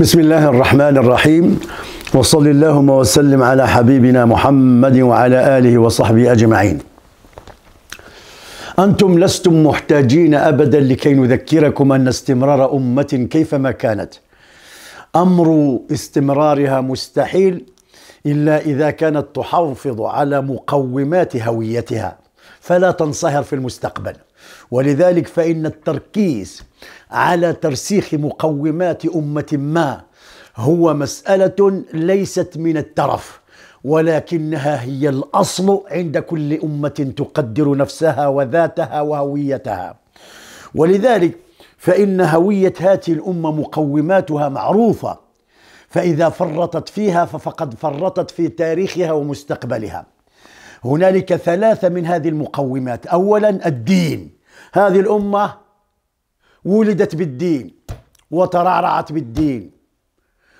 بسم الله الرحمن الرحيم وصل اللهم وسلم على حبيبنا محمد وعلى آله وصحبه أجمعين أنتم لستم محتاجين أبدا لكي نذكركم أن استمرار أمة كيفما كانت أمر استمرارها مستحيل إلا إذا كانت تحافظ على مقومات هويتها فلا تنصهر في المستقبل ولذلك فإن التركيز على ترسيخ مقومات أمة ما هو مسألة ليست من الترف ولكنها هي الأصل عند كل أمة تقدر نفسها وذاتها وهويتها ولذلك فإن هوية هذه الأمة مقوماتها معروفة فإذا فرطت فيها فقد فرطت في تاريخها ومستقبلها هنالك ثلاثة من هذه المقومات أولا الدين هذه الأمة ولدت بالدين وترعرعت بالدين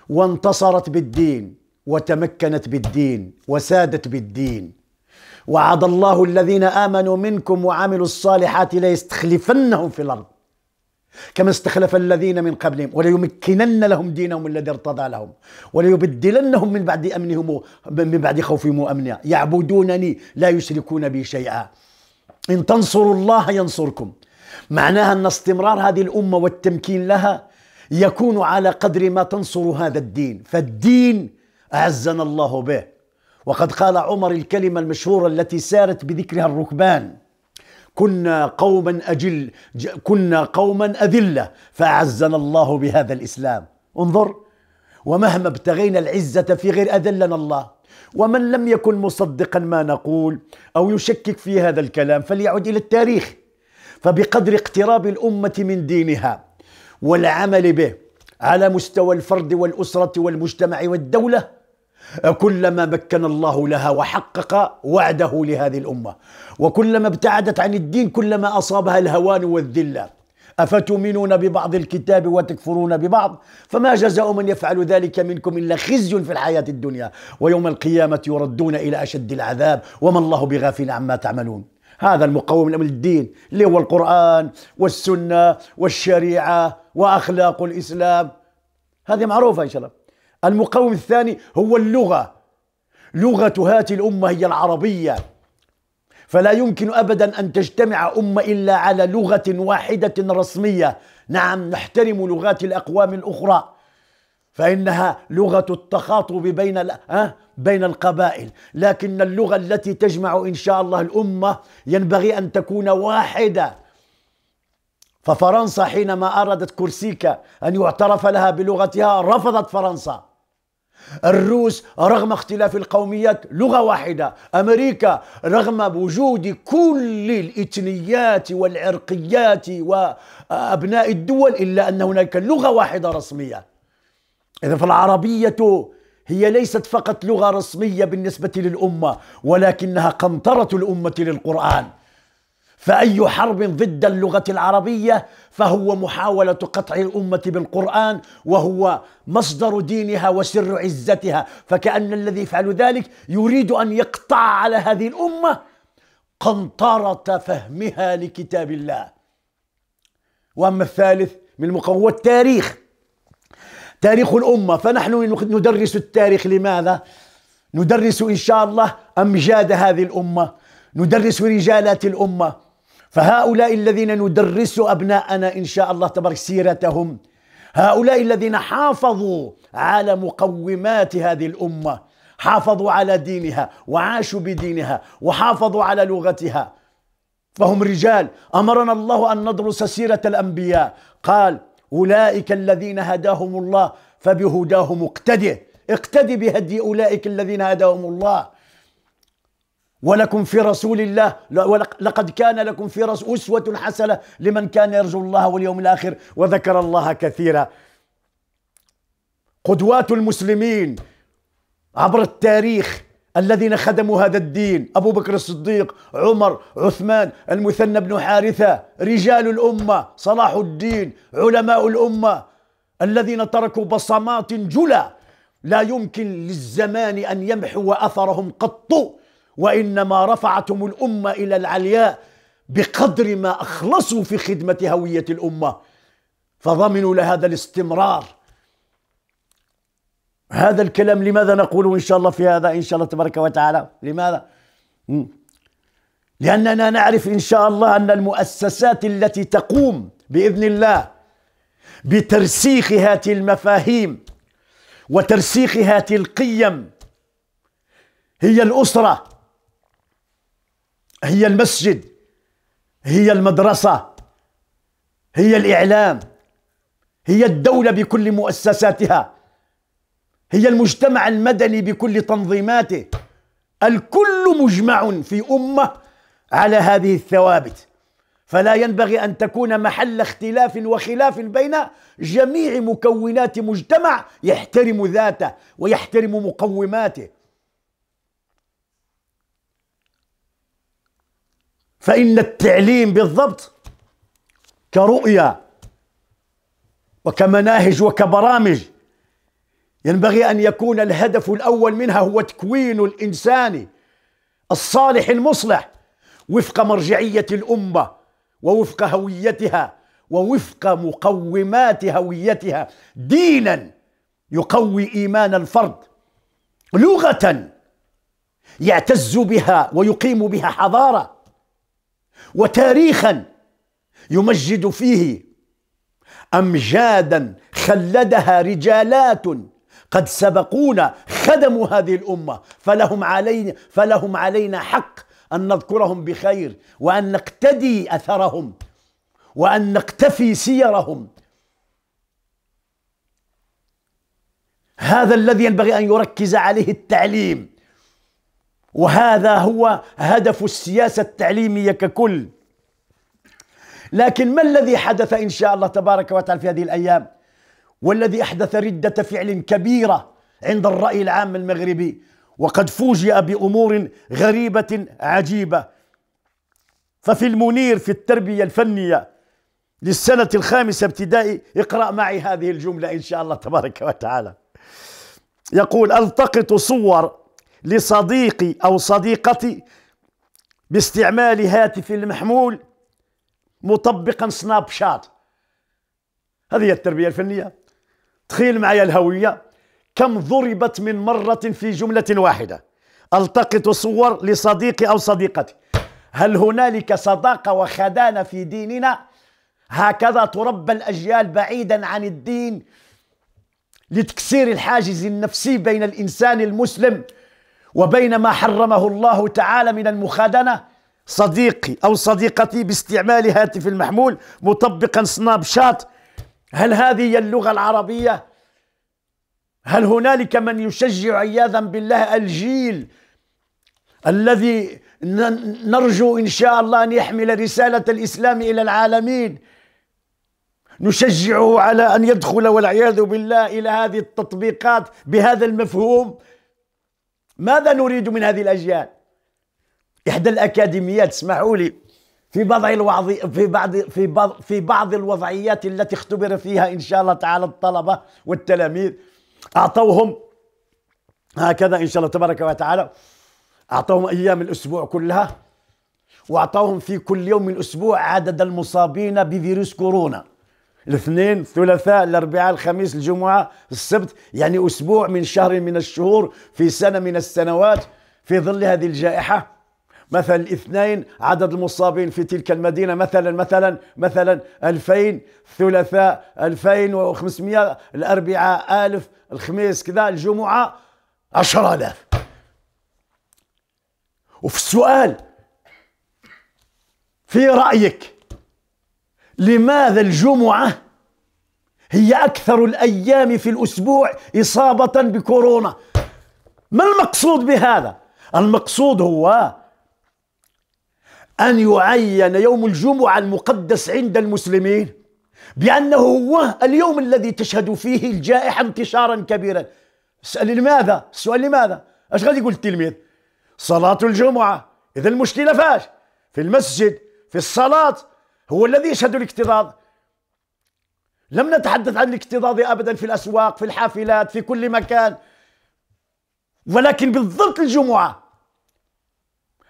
وانتصرت بالدين وتمكنت بالدين وسادت بالدين وعد الله الذين امنوا منكم وعملوا الصالحات ليستخلفنهم في الارض كما استخلف الذين من قبلهم وليمكنن لهم دينهم الذي ارتضى لهم وليبدلنهم من بعد امنهم من بعد خوفهم امنا يعبدونني لا يشركون بي شيئا ان تنصروا الله ينصركم معناها أن استمرار هذه الأمة والتمكين لها يكون على قدر ما تنصر هذا الدين فالدين أعزنا الله به وقد قال عمر الكلمة المشهورة التي سارت بذكرها الركبان كنا قوما أجل كنا قوما أذلة فأعزنا الله بهذا الإسلام انظر ومهما ابتغينا العزة في غير أذلنا الله ومن لم يكن مصدقا ما نقول أو يشكك في هذا الكلام فليعد إلى التاريخ فبقدر اقتراب الامه من دينها والعمل به على مستوى الفرد والاسره والمجتمع والدوله كلما مكن الله لها وحقق وعده لهذه الامه وكلما ابتعدت عن الدين كلما اصابها الهوان والذله افتؤمنون ببعض الكتاب وتكفرون ببعض فما جزاء من يفعل ذلك منكم الا خزي في الحياه الدنيا ويوم القيامه يردون الى اشد العذاب وما الله بغافل عما تعملون هذا المقوم لأمر الدين اللي هو القرآن والسنة والشريعة وأخلاق الإسلام هذه معروفة إن شاء الله المقوم الثاني هو اللغة لغة هذه الأمة هي العربية فلا يمكن ابدا ان تجتمع امه الا على لغه واحده رسميه نعم نحترم لغات الاقوام الاخرى فإنها لغة التخاطب بين بين القبائل، لكن اللغة التي تجمع إن شاء الله الأمة ينبغي أن تكون واحدة. ففرنسا حينما أرادت كورسيكا أن يعترف لها بلغتها رفضت فرنسا. الروس رغم اختلاف القوميات لغة واحدة أمريكا رغم وجود كل الإتنيات والعرقيات وأبناء آه، الدول إلا أن هناك لغة واحدة رسمية إذا فالعربية هي ليست فقط لغة رسمية بالنسبة للأمة ولكنها قنطرة الأمة للقرآن فأي حرب ضد اللغة العربية فهو محاولة قطع الأمة بالقرآن وهو مصدر دينها وسر عزتها فكأن الذي يفعل ذلك يريد أن يقطع على هذه الأمة قنطرة فهمها لكتاب الله وأما الثالث من مقوى التاريخ تاريخ الأمة فنحن ندرس التاريخ لماذا؟ ندرس إن شاء الله أمجاد هذه الأمة ندرس رجالات الأمة فهؤلاء الذين ندرس أبناءنا إن شاء الله تبارك سيرتهم هؤلاء الذين حافظوا على مقومات هذه الأمة حافظوا على دينها وعاشوا بدينها وحافظوا على لغتها فهم رجال أمرنا الله أن ندرس سيرة الأنبياء قال أولئك الذين هداهم الله فبهداهم مقتدئ اقتدي بهدي أولئك الذين هداهم الله ولكم في رسول الله لقد كان لكم في رسول أسوة حسنة لمن كان يرجو الله واليوم الآخر وذكر الله كثيرا قدوات المسلمين عبر التاريخ الذين خدموا هذا الدين أبو بكر الصديق عمر عثمان المثنى بن حارثة رجال الأمة صلاح الدين علماء الأمة الذين تركوا بصمات جلى لا يمكن للزمان أن يمحو أثرهم قط وإنما رفعتم الأمة إلى العلياء بقدر ما أخلصوا في خدمة هوية الأمة فضمنوا لهذا الاستمرار هذا الكلام لماذا نقوله إن شاء الله في هذا إن شاء الله تبارك وتعالى لماذا؟ لأننا نعرف إن شاء الله أن المؤسسات التي تقوم بإذن الله بترسيخ هذه المفاهيم وترسيخ هذه القيم هي الأسرة هي المسجد هي المدرسة هي الإعلام هي الدولة بكل مؤسساتها هي المجتمع المدني بكل تنظيماته الكل مجمع في امه على هذه الثوابت فلا ينبغي ان تكون محل اختلاف وخلاف بين جميع مكونات مجتمع يحترم ذاته ويحترم مقوماته فان التعليم بالضبط كرؤيه وكمناهج وكبرامج ينبغي ان يكون الهدف الاول منها هو تكوين الانسان الصالح المصلح وفق مرجعيه الامه ووفق هويتها ووفق مقومات هويتها دينا يقوي ايمان الفرد لغه يعتز بها ويقيم بها حضاره وتاريخا يمجد فيه امجادا خلدها رجالات قد سبقونا خدموا هذه الامه فلهم علينا فلهم علينا حق ان نذكرهم بخير وان نقتدي اثرهم وان نقتفي سيرهم هذا الذي ينبغي ان يركز عليه التعليم وهذا هو هدف السياسه التعليميه ككل لكن ما الذي حدث ان شاء الله تبارك وتعالى في هذه الايام والذي أحدث ردة فعل كبيرة عند الرأي العام المغربي وقد فوجئ بأمور غريبة عجيبة ففي المنير في التربية الفنية للسنة الخامسة ابتدائي اقرأ معي هذه الجملة إن شاء الله تبارك وتعالى يقول التقط صور لصديقي او صديقتي باستعمال هاتفي المحمول مطبقا سناب شات هذه هي التربيه الفنيه تخيل معايا الهوية كم ضربت من مرة في جملة واحدة التقط صور لصديقي أو صديقتي هل هنالك صداقة وخدانة في ديننا هكذا تربى الأجيال بعيدا عن الدين لتكسير الحاجز النفسي بين الإنسان المسلم وبين ما حرمه الله تعالى من المخادنة صديقي أو صديقتي باستعمال هاتف المحمول مطبقا سناب شات هل هذه هي اللغة العربية؟ هل هنالك من يشجع عياذا بالله الجيل الذي نرجو إن شاء الله أن يحمل رسالة الإسلام إلى العالمين نشجعه على أن يدخل والعياذ بالله إلى هذه التطبيقات بهذا المفهوم ماذا نريد من هذه الأجيال؟ إحدى الأكاديميات اسمحوا لي في بعض الوضعي في بعض في بعض في بعض الوضعيات التي اختبر فيها ان شاء الله تعالى الطلبه والتلاميذ اعطوهم هكذا ان شاء الله تبارك وتعالى اعطوهم ايام الاسبوع كلها واعطوهم في كل يوم من الاسبوع عدد المصابين بفيروس كورونا الاثنين الثلاثاء الاربعاء الخميس الجمعه السبت يعني اسبوع من شهر من الشهور في سنه من السنوات في ظل هذه الجائحه مثلا اثنين عدد المصابين في تلك المدينة مثلا مثلا مثلا 2000 الثلاثاء 2500 الأربعاء 1000 الخميس كذا الجمعة 10000 وفي السؤال في رأيك لماذا الجمعة هي أكثر الأيام في الأسبوع إصابة بكورونا ما المقصود بهذا؟ المقصود هو أن يعين يوم الجمعة المقدس عند المسلمين بأنه هو اليوم الذي تشهد فيه الجائحة انتشارا كبيرا اسأل لماذا؟ السؤال لماذا؟ اش غادي يقول التلميذ؟ صلاة الجمعة إذا المشكلة فاش؟ في المسجد في الصلاة هو الذي يشهد الاكتظاظ لم نتحدث عن الاكتظاظ أبدا في الأسواق في الحافلات في كل مكان ولكن بالضبط الجمعة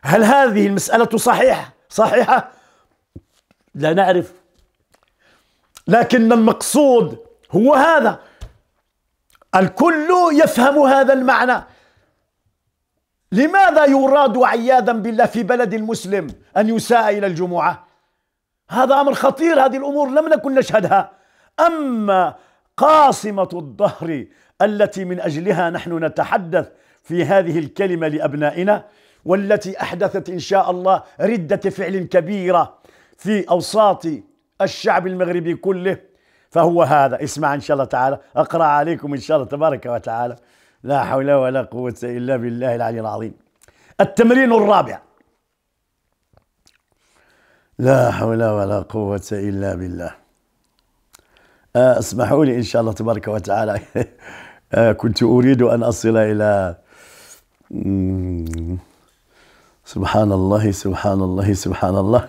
هل هذه المسألة صحيحة صحيحة لا نعرف لكن المقصود هو هذا الكل يفهم هذا المعنى لماذا يراد عياذا بالله في بلد المسلم أن يساء إلى الجمعة هذا أمر خطير هذه الأمور لم نكن نشهدها أما قاصمة الظهر التي من أجلها نحن نتحدث في هذه الكلمة لأبنائنا والتي أحدثت إن شاء الله ردة فعل كبيرة في أوساط الشعب المغربي كله فهو هذا اسمع إن شاء الله تعالى أقرأ عليكم إن شاء الله تبارك وتعالى لا حول ولا قوة إلا بالله العلي العظيم التمرين الرابع لا حول ولا قوة إلا بالله آه، اسمحوا لي إن شاء الله تبارك وتعالى آه، كنت أريد أن أصل إلى سبحان الله سبحان الله سبحان الله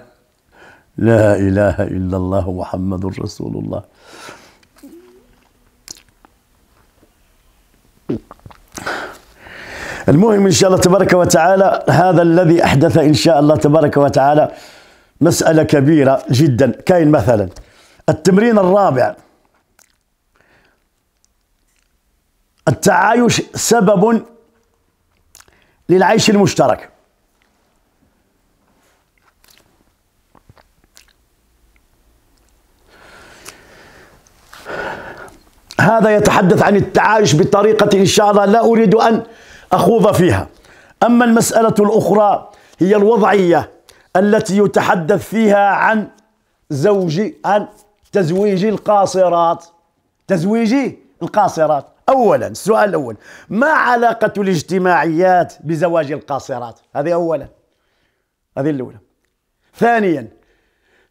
لا إله إلا الله محمد رسول الله المهم إن شاء الله تبارك وتعالى هذا الذي أحدث إن شاء الله تبارك وتعالى مسألة كبيرة جدا كاين مثلا التمرين الرابع التعايش سبب للعيش المشترك هذا يتحدث عن التعايش بطريقة إن شاء الله لا أريد أن أخوض فيها أما المسألة الأخرى هي الوضعية التي يتحدث فيها عن زوج عن تزويج القاصرات تزويج القاصرات أولا السؤال الأول ما علاقة الاجتماعيات بزواج القاصرات هذه أولا هذه الأولى ثانيا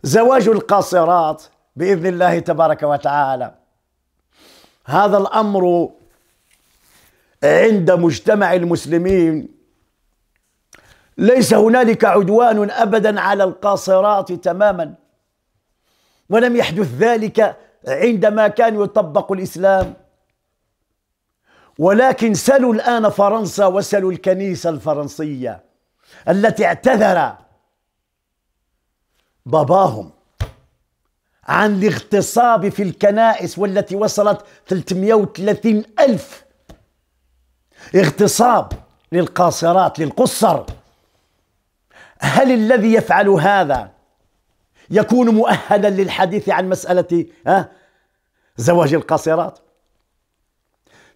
زواج القاصرات بإذن الله تبارك وتعالى هذا الأمر عند مجتمع المسلمين ليس هنالك عدوان أبدا على القاصرات تماما ولم يحدث ذلك عندما كان يطبق الإسلام ولكن سلوا الآن فرنسا وسلوا الكنيسة الفرنسية التي اعتذر باباهم عن الاغتصاب في الكنائس والتي وصلت 330 ألف اغتصاب للقاصرات للقصر هل الذي يفعل هذا يكون مؤهلا للحديث عن مسألة زواج القاصرات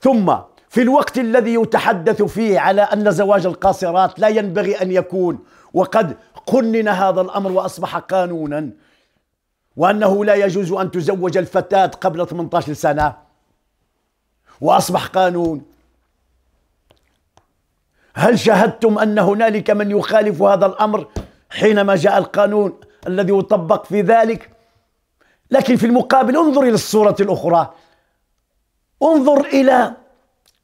ثم في الوقت الذي يتحدث فيه على أن زواج القاصرات لا ينبغي أن يكون وقد قنن هذا الأمر وأصبح قانونا وأنه لا يجوز أن تزوج الفتاة قبل 18 سنة وأصبح قانون هل شاهدتم أن هنالك من يخالف هذا الأمر حينما جاء القانون الذي يطبق في ذلك لكن في المقابل انظر إلى الصورة الأخرى انظر إلى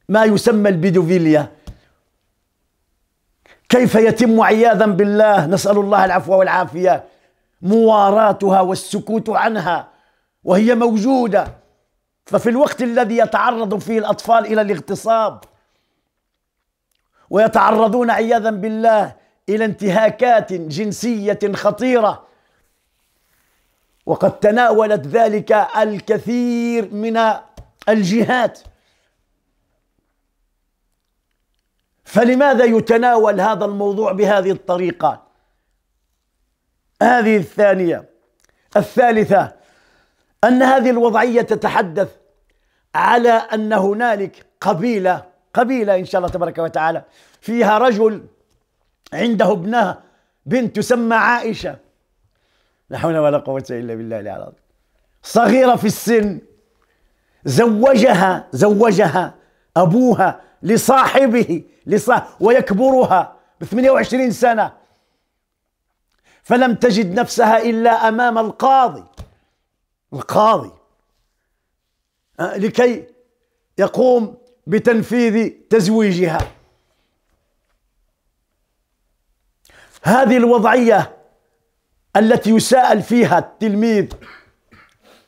ما يسمى البيدوفيليا كيف يتم عياذا بالله نسأل الله العفو والعافية مواراتها والسكوت عنها وهي موجوده ففي الوقت الذي يتعرض فيه الاطفال الى الاغتصاب ويتعرضون عياذا بالله الى انتهاكات جنسيه خطيره وقد تناولت ذلك الكثير من الجهات فلماذا يتناول هذا الموضوع بهذه الطريقه هذه الثانية الثالثة أن هذه الوضعية تتحدث على أن هنالك قبيلة قبيلة إن شاء الله تبارك وتعالى فيها رجل عنده ابنه بنت تسمى عائشة لا حول ولا قوة إلا بالله العظيم صغيرة في السن زوجها زوجها أبوها لصاحبه لصاحب ويكبرها ب 28 سنة فلم تجد نفسها إلا أمام القاضي القاضي أه، لكي يقوم بتنفيذ تزويجها هذه الوضعية التي يساءل فيها التلميذ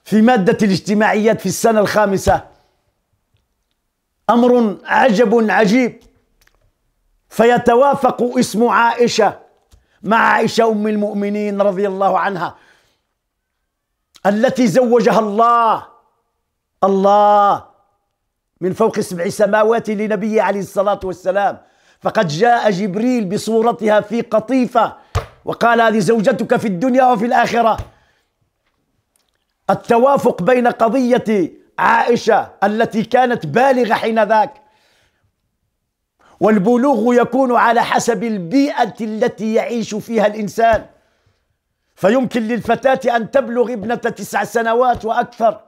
في مادة الاجتماعيات في السنة الخامسة أمر عجب عجيب فيتوافق اسم عائشة مع عائشة أم المؤمنين رضي الله عنها التي زوجها الله الله من فوق سبع سماوات لنبي عليه الصلاة والسلام فقد جاء جبريل بصورتها في قطيفة وقال هذه زوجتك في الدنيا وفي الآخرة التوافق بين قضية عائشة التي كانت بالغة حين ذاك والبلوغ يكون على حسب البيئة التي يعيش فيها الإنسان فيمكن للفتاة أن تبلغ ابنة تسع سنوات وأكثر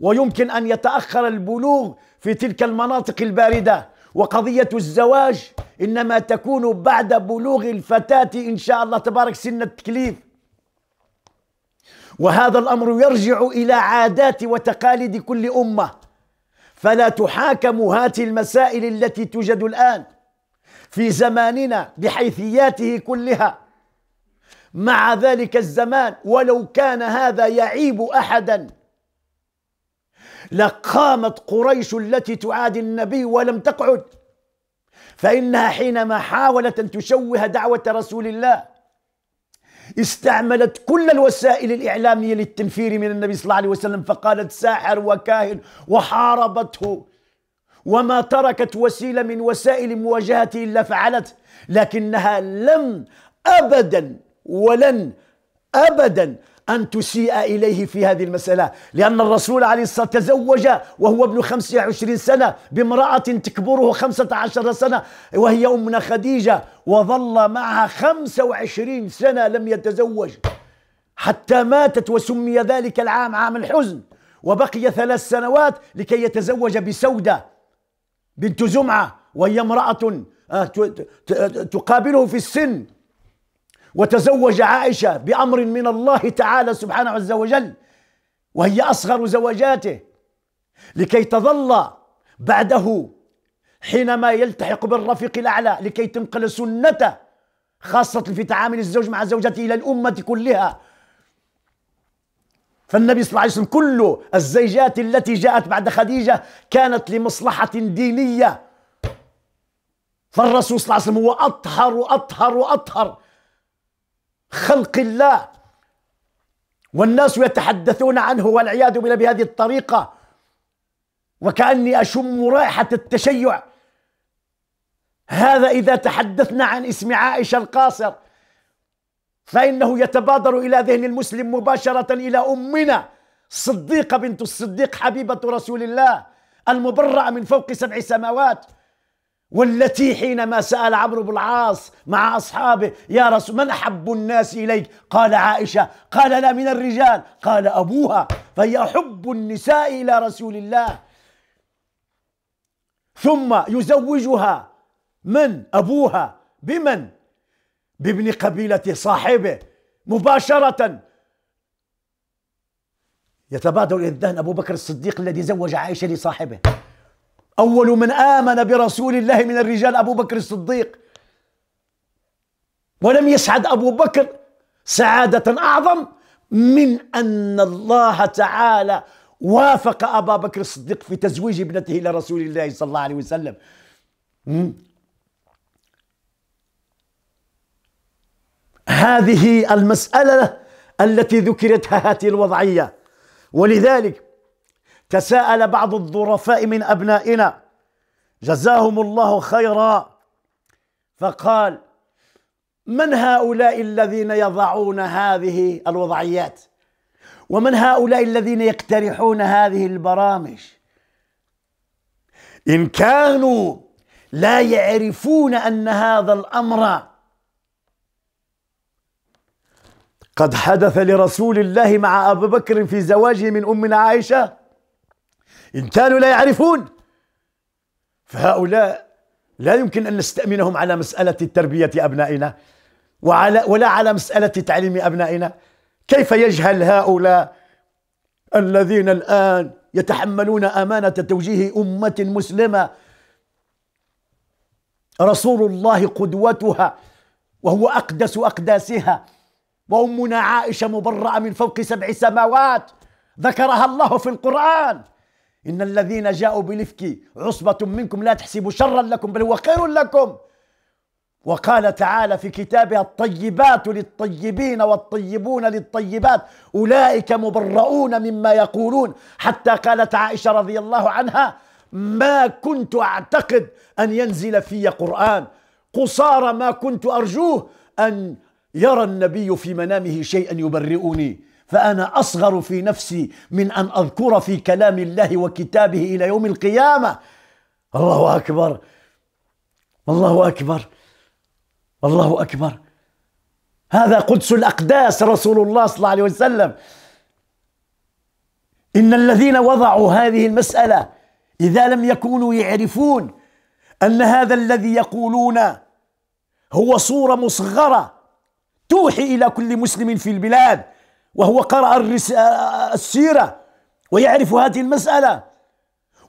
ويمكن أن يتأخر البلوغ في تلك المناطق الباردة وقضية الزواج إنما تكون بعد بلوغ الفتاة إن شاء الله تبارك سن التكليف وهذا الأمر يرجع إلى عادات وتقاليد كل أمة فلا تحاكم هذه المسائل التي توجد الان في زماننا بحيثياته كلها مع ذلك الزمان ولو كان هذا يعيب احدا لقامت قريش التي تعادي النبي ولم تقعد فانها حينما حاولت ان تشوه دعوه رسول الله استعملت كل الوسائل الإعلامية للتنفير من النبي صلى الله عليه وسلم فقالت ساحر وكاهن وحاربته وما تركت وسيلة من وسائل مواجهته إلا فعلت لكنها لم أبدا ولن أبدا أن تسيء إليه في هذه المسألة لأن الرسول عليه الصلاة تزوج وهو ابن 25 سنة بامرأة تكبره 15 سنة وهي أمنا خديجة وظل معها 25 سنة لم يتزوج حتى ماتت وسمي ذلك العام عام الحزن وبقي ثلاث سنوات لكي يتزوج بسودة بنت زمعة وهي امرأة آه، تقابله في السن وتزوج عائشة بأمر من الله تعالى سبحانه عز وجل وهي أصغر زوجاته لكي تظل بعده حينما يلتحق بالرفيق الأعلى لكي تنقل سنته خاصة في تعامل الزوج مع زوجته إلى الأمة كلها فالنبي صلى الله عليه وسلم كل الزيجات التي جاءت بعد خديجة كانت لمصلحة دينية فالرسول صلى الله عليه وسلم هو أطهر وأطهر وأطهر خلق الله والناس يتحدثون عنه والعياذ بالله بهذه الطريقة وكأني أشم رائحة التشيع هذا إذا تحدثنا عن اسم عائشة القاصر فإنه يتبادر إلى ذهن المسلم مباشرة إلى أمنا الصديقة بنت الصديق حبيبة رسول الله المبرأة من فوق سبع سماوات والتي حينما سأل عمرو بن العاص مع أصحابه يا رسول من أحب الناس إليك قال عائشة قال لا من الرجال قال أبوها فهي أحب النساء إلى رسول الله ثم يزوجها من أبوها بمن بابن قبيلة صاحبه مباشرة يتبادر إلى الذهن أبو بكر الصديق الذي زوج عائشة لصاحبه أول من آمن برسول الله من الرجال أبو بكر الصديق ولم يسعد أبو بكر سعادة أعظم من أن الله تعالى وافق أبا بكر الصديق في تزويج ابنته لرسول الله صلى الله عليه وسلم هذه المسألة التي ذكرتها هذه الوضعية ولذلك تساءل بعض الظرفاء من أبنائنا جزاهم الله خيرا فقال من هؤلاء الذين يضعون هذه الوضعيات ومن هؤلاء الذين يقترحون هذه البرامج إن كانوا لا يعرفون أن هذا الأمر قد حدث لرسول الله مع أبي بكر في زواجه من أمنا عائشة إن كانوا لا يعرفون فهؤلاء لا يمكن أن نستأمنهم على مسألة تربية أبنائنا وعلى ولا على مسألة تعليم أبنائنا كيف يجهل هؤلاء الذين الآن يتحملون أمانة توجيه أمة مسلمة رسول الله قدوتها وهو أقدس أقداسها وأمنا عائشة مبرأة من فوق سبع سماوات ذكرها الله في القرآن إن الذين جاءوا بالإفك عصبة منكم لا تحسبوا شرا لكم بل هو خير لكم وقال تعالى في كتابها الطيبات للطيبين والطيبون للطيبات أولئك مبرؤون مما يقولون حتى قالت عائشة رضي الله عنها ما كنت أعتقد أن ينزل في قرآن قصارى ما كنت أرجوه أن يرى النبي في منامه شيئا يبرئني فأنا أصغر في نفسي من أن أذكر في كلام الله وكتابه إلى يوم القيامة الله أكبر الله أكبر الله أكبر هذا قدس الأقداس رسول الله صلى الله عليه وسلم إن الذين وضعوا هذه المسألة إذا لم يكونوا يعرفون أن هذا الذي يقولون هو صورة مصغرة توحي إلى كل مسلم في البلاد وهو قرأ السيرة ويعرف هذه المسألة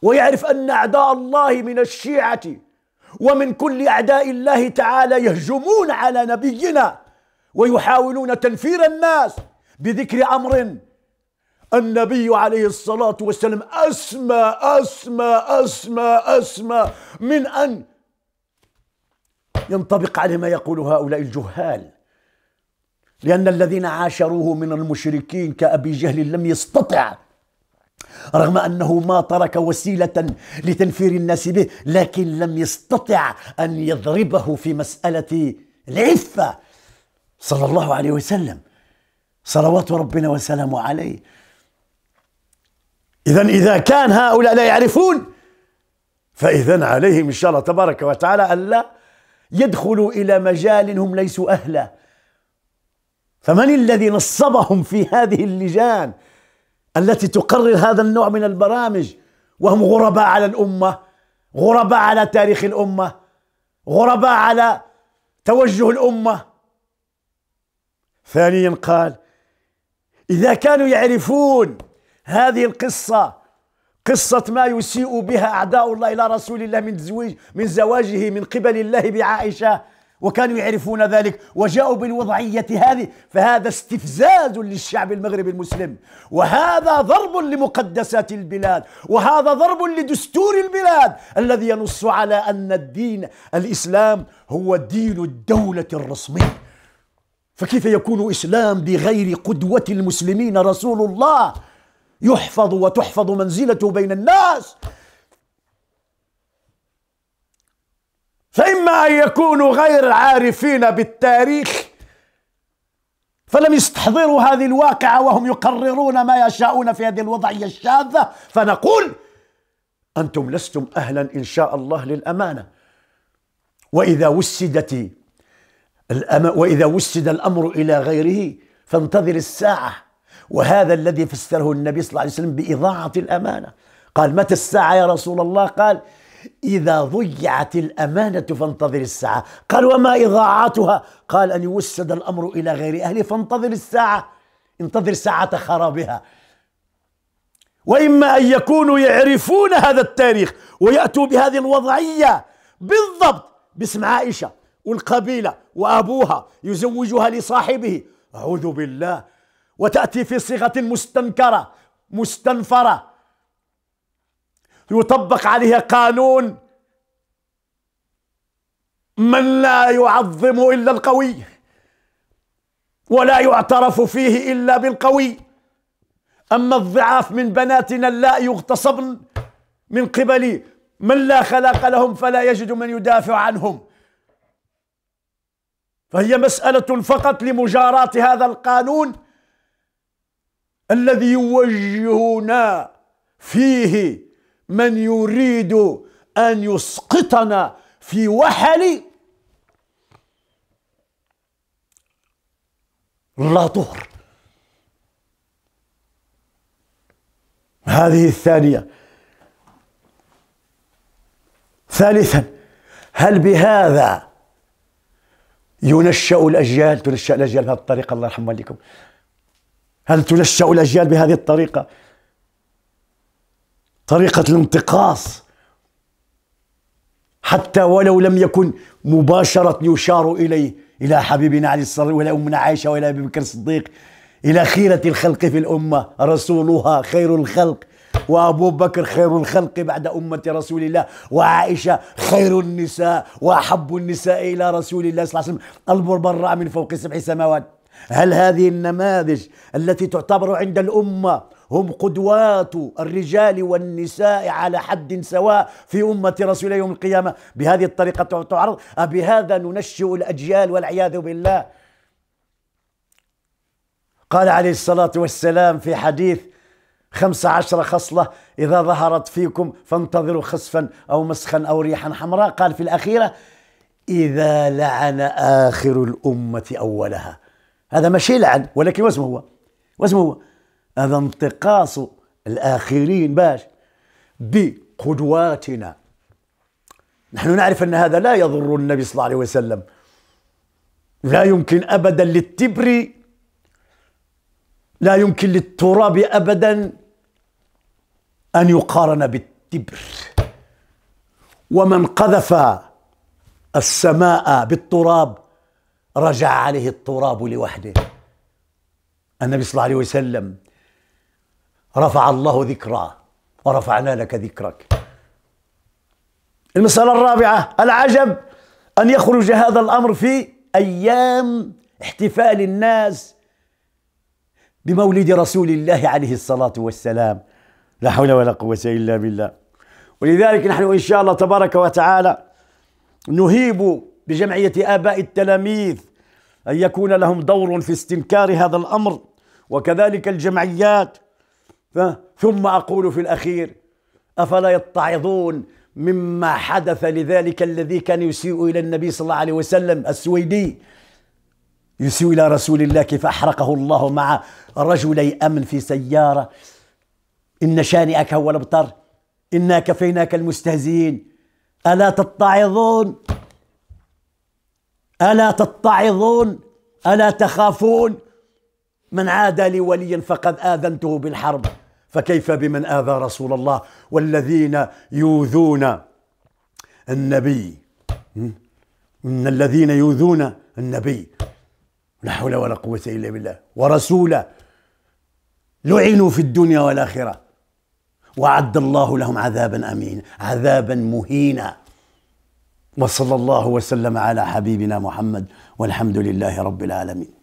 ويعرف أن أعداء الله من الشيعة ومن كل أعداء الله تعالى يهجمون على نبينا ويحاولون تنفير الناس بذكر أمر النبي عليه الصلاة والسلام أسمى أسمى أسمى أسمى من أن ينطبق عليه ما يقول هؤلاء الجهال لأن الذين عاشروه من المشركين كأبي جهل لم يستطع رغم أنه ما ترك وسيلة لتنفير الناس به لكن لم يستطع أن يضربه في مسألة العفة صلى الله عليه وسلم صلوات ربنا وسلامه عليه إذا إذا كان هؤلاء لا يعرفون فإذا عليهم إن شاء الله تبارك وتعالى ألا يدخلوا إلى مجال هم ليسوا أهله فمن الذي نصبهم في هذه اللجان التي تقرر هذا النوع من البرامج وهم غرباء على الامه غرباء على تاريخ الامه غرباء على توجه الامه ثانيا قال اذا كانوا يعرفون هذه القصه قصة ما يسيء بها أعداء الله إلى رسول الله من زواج من زواجه من قبل الله بعائشة وكانوا يعرفون ذلك وجاءوا بالوضعية هذه فهذا استفزاز للشعب المغربي المسلم وهذا ضرب لمقدسات البلاد وهذا ضرب لدستور البلاد الذي ينص على أن الدين الإسلام هو دين الدولة الرسمي فكيف يكون إسلام بغير قدوة المسلمين رسول الله يحفظ وتحفظ منزلته بين الناس فإما أن يكونوا غير عارفين بالتاريخ فلم يستحضروا هذه الواقعة وهم يقررون ما يشاءون في هذه الوضعية الشاذة فنقول أنتم لستم أهلا إن شاء الله للأمانة وإذا وسدت الأم وإذا وسد الأمر إلى غيره فانتظر الساعة وهذا الذي فسره النبي صلى الله عليه وسلم بإضاعة الأمانة قال متى الساعة يا رسول الله قال إذا ضيعت الأمانة فانتظر الساعة قال وما إضاعتها قال أن يوسد الأمر إلى غير أهله فانتظر الساعة انتظر ساعة خرابها وإما أن يكونوا يعرفون هذا التاريخ ويأتوا بهذه الوضعية بالضبط باسم عائشة والقبيلة وأبوها يزوجها لصاحبه أعوذ بالله وتأتي في صيغة مستنكرة مستنفرة يطبق عليها قانون من لا يعظم إلا القوي ولا يعترف فيه إلا بالقوي أما الضعاف من بناتنا لا يغتصبن من قبل من لا خلاق لهم فلا يجد من يدافع عنهم فهي مسألة فقط لمجاراة هذا القانون الذي يوجهنا فيه من يريد أن يسقطنا في وحل لا طهر هذه الثانية ثالثا هل بهذا ينشأ الأجيال تنشأ الأجيال بهذه الطريقة الله يرحم والديكم هل تنشأ الأجيال بهذه الطريقة طريقة الانتقاص حتى ولو لم يكن مباشرة يشار إليه إلى حبيبنا علي الصلاة ولا أمنا عائشة ولا أبي بكر الصديق إلى خيرة الخلق في الأمة رسولها خير الخلق وأبو بكر خير الخلق بعد أمة رسول الله وعائشة خير النساء وأحب النساء إلى رسول الله صلى الله عليه وسلم البربراء من فوق سبع سماوات هل هذه النماذج التي تعتبر عند الامه هم قدوات الرجال والنساء على حد سواء في أمة رسول يوم القيامة بهذه الطريقة تعرض أبهذا ننشئ الأجيال والعياذ بالله قال عليه الصلاة والسلام في حديث خمس عشر خصلة إذا ظهرت فيكم فانتظروا خسفا أو مسخا أو ريحا حمراء قال في الأخيرة إذا لعن آخر الأمة أولها هذا ماشي لعن ولكن واسمه هو واسمه هو هذا انتقاص الآخرين باش بقدواتنا نحن نعرف أن هذا لا يضر النبي صلى الله عليه وسلم لا يمكن أبدا للتبر لا يمكن للتراب أبدا أن يقارن بالتبر ومن قذف السماء بالتراب رجع عليه التراب لوحده النبي صلى الله عليه وسلم رفع الله ذكرى ورفعنا لك ذكرك المسألة الرابعة العجب أن يخرج هذا الأمر في أيام احتفال الناس بمولد رسول الله عليه الصلاة والسلام لا حول ولا قوة إلا بالله ولذلك نحن إن شاء الله تبارك وتعالى نهيب بجمعية آباء التلاميذ أن يكون لهم دور في استنكار هذا الأمر وكذلك الجمعيات ثم أقول في الأخير أفلا يتعظون مما حدث لذلك الذي كان يسيء إلى النبي صلى الله عليه وسلم السويدي يسيء إلى رسول الله كيف أحرقه الله مع رجلي أمن في سيارة إن شانئك هو الأبتر إنا كفيناك المستهزئين ألا تتعظون ألا تتعظون ألا تخافون من عادى لي وليا فقد آذنته بالحرب فكيف بمن آذى رسول الله والذين يؤذون النبي من الذين يؤذون النبي لا حول ولا قوة إلا بالله ورسوله لعنوا في الدنيا والآخرة وأعد الله لهم عذابا أمين عذابا مهينا وصلى الله وسلم على حبيبنا محمد والحمد لله رب العالمين